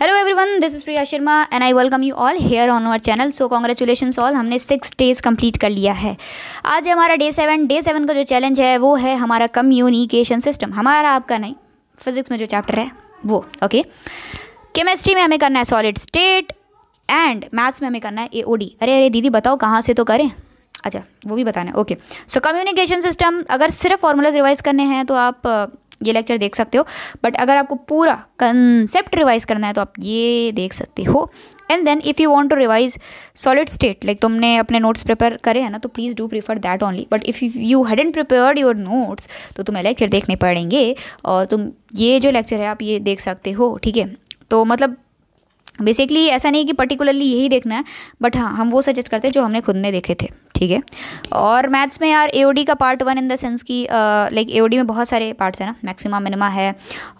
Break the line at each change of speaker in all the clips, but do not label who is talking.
Hello everyone this is Priya Sharma and I welcome you all here on our channel so congratulation all हमने six days complete कर लिया है आज हमारा day seven day seven का जो चैलेंज है वो है हमारा कम्युनिकेशन सिस्टम हमारा आपका नहीं फिजिक्स में जो चैप्टर है वो ओके okay? केमिस्ट्री में हमें करना है सॉलिड स्टेट एंड मैथ्स में हमें करना है ए अरे अरे दीदी बताओ कहाँ से तो करें अच्छा वो भी बताना है ओके सो कम्युनिकेशन सिस्टम अगर सिर्फ फार्मूलाज रिवाइज करने हैं तो आप ये लेक्चर देख सकते हो बट अगर आपको पूरा कंसेप्ट रिवाइज करना है तो आप ये देख सकते हो and then if you want to revise solid state like तुमने अपने नोट्स प्रिपेयर करे हैं ना तो please do prefer that only but if you hadn't prepared your notes तो तुम्हें लेक्चर देखने पड़ेंगे और तुम ये जो लेक्चर है आप ये देख सकते हो ठीक है तो मतलब बेसिकली ऐसा नहीं कि पर्टिकुलरली यही देखना है बट हाँ हम वो सजेस्ट करते हैं जो हमने खुद ने देखे थे ठीक है और मैथ्स में यार ए का part one in the sense कि लाइक ए में बहुत सारे पार्ट्स हैं ना मैक्सिमा मिनिमा है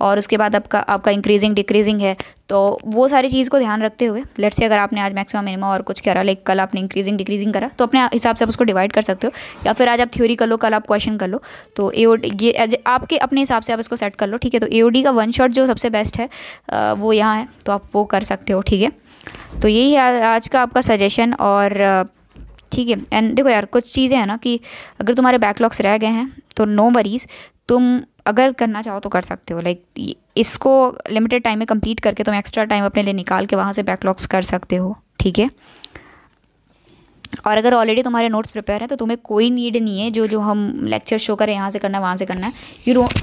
और उसके बाद आपका आपका इंक्रीजिंग डिक्रीजिंग है तो वो सारी चीज़ को ध्यान रखते हुए लेट्स से अगर आपने आज मैक्सिमम मिनिमा और कुछ करा लाइक कल आपने इंक्रीजिंग डिक्रीजिंग करा तो अपने हिसाब से आप उसको डिवाइड कर सकते हो या फिर आज आप थ्योरी कर लो कल आप क्वेश्चन कर लो तो ए ये आपके अपने हिसाब से आप इसको सेट कर लो ठीक है तो ए का वन शॉट जो सबसे बेस्ट है वो यहाँ है तो आप वो कर सकते हो ठीक है तो यही है आज का आपका सजेशन और ठीक है एंड देखो यार कुछ चीज़ें हैं ना कि अगर तुम्हारे बैकलॉग्स रह गए हैं तो नो वरीज तुम अगर करना चाहो तो कर सकते हो लाइक इसको लिमिटेड टाइम में कंप्लीट करके तुम एक्स्ट्रा टाइम अपने लिए निकाल के वहाँ से बैकलॉग्स कर सकते हो ठीक है और अगर ऑलरेडी तुम्हारे नोट्स प्रिपेयर हैं तो तुम्हें कोई नीड नहीं है जो जो हम लेक्चर शो करें यहाँ से करना है वहाँ से करना है यू डोंट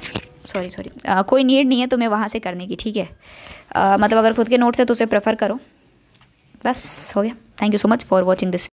सॉरी सॉरी कोई नीड नहीं है तुम्हें वहाँ से करने की ठीक है uh, मतलब अगर खुद के नोट्स है तो उसे प्रेफर करो बस हो गया thank you so much for watching this